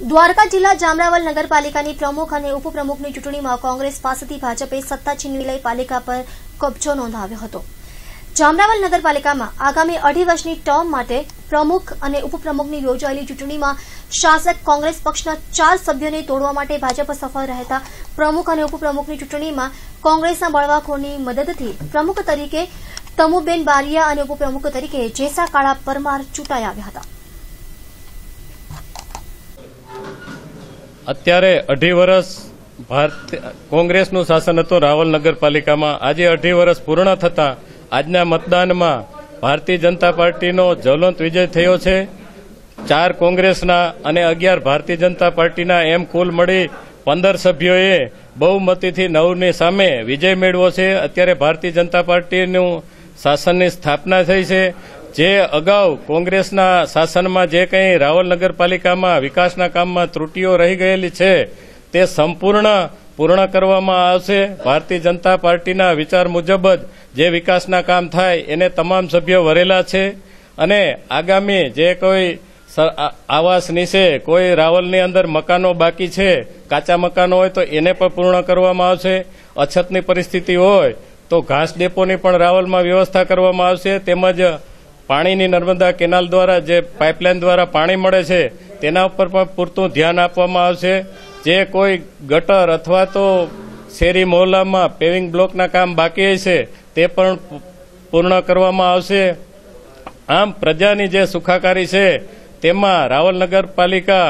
દ્વારકા જિલ્લા જામરાવલ નગરપાલિકાની પ્રમુખ અને ઉપપ્રમુખની ચૂંટણીમાં કોંગ્રેસ પાસેથી ભાજપે સત્તા છીનવી લઈ પાલિકા પર કબજો નોંધાવ્યો હતો જામરાવલ નગરપાલિકામાં આગામી અઢી વર્ષની ટર્મ માટે પ્રમુખ અને ઉપપ્રમુખની યોજાયેલી ચૂંટણીમાં શાસક કોંગ્રેસ પક્ષના ચાર સભ્યોને તોડવા માટે ભાજપ સફળ રહેતા પ્રમુખ અને ઉપપ્રમુખની ચૂંટણીમાં કોંગ્રેસના બળવાખોરની મદદથી પ્રમુખ તરીકે તમુબેન બારીયા અને ઉપપ્રમુખ તરીકે જેસા કાળા પરમાર ચૂંટાઈ આવ્યા હતા અત્યારે અઢી વર્ષ ભારત કોંગ્રેસનું શાસન હતું રાવલ નગરપાલિકામાં આજે અઢી વર્ષ પૂર્ણ થતાં આજના મતદાનમાં ભારતીય જનતા પાર્ટીનો જ્વલંત વિજય થયો છે ચાર કોંગ્રેસના અને અગિયાર ભારતીય જનતા પાર્ટીના એમ કુલ મળી પંદર સભ્યોએ બહુમતીથી નવની સામે વિજય મેળવ્યો છે અત્યારે ભારતીય જનતા પાર્ટીનું શાસનની સ્થાપના થઈ છે જે અગાઉ કોંગ્રેસના શાસનમાં જે કંઈ રાવલ નગરપાલિકામાં વિકાસના કામમાં ત્રુટીઓ રહી ગયેલી છે તે સંપૂર્ણ પૂર્ણ કરવામાં આવશે ભારતીય જનતા પાર્ટીના વિચાર મુજબ જ જે વિકાસના કામ થાય એને તમામ સભ્યો વરેલા છે અને આગામી જે કોઈ આવાસની છે કોઈ રાવલની અંદર મકાનો બાકી છે કાચા મકાનો હોય તો એને પણ પૂર્ણ કરવામાં આવશે અછતની પરિસ્થિતિ હોય તો ઘાસ ડેપોની પણ રાવલમાં વ્યવસ્થા કરવામાં આવશે તેમજ પાણીની નર્મદા કેનાલ દ્વારા જે પાઇપલાઇન દ્વારા પાણી મળે છે તેના ઉપર પણ પૂરતું ધ્યાન આપવામાં આવશે જે કોઈ ગટર અથવા તો શેરી મોહલ્લામાં પેવિંગ બ્લોકના કામ બાકી છે તે પણ પૂર્ણ કરવામાં આવશે આમ પ્રજાની જે સુખાકારી છે તેમાં રાવલ નગરપાલિકા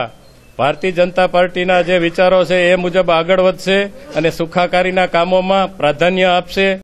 ભારતીય જનતા પાર્ટીના જે વિચારો છે એ મુજબ આગળ વધશે અને સુખાકારીના કામોમાં પ્રાધાન્ય આપશે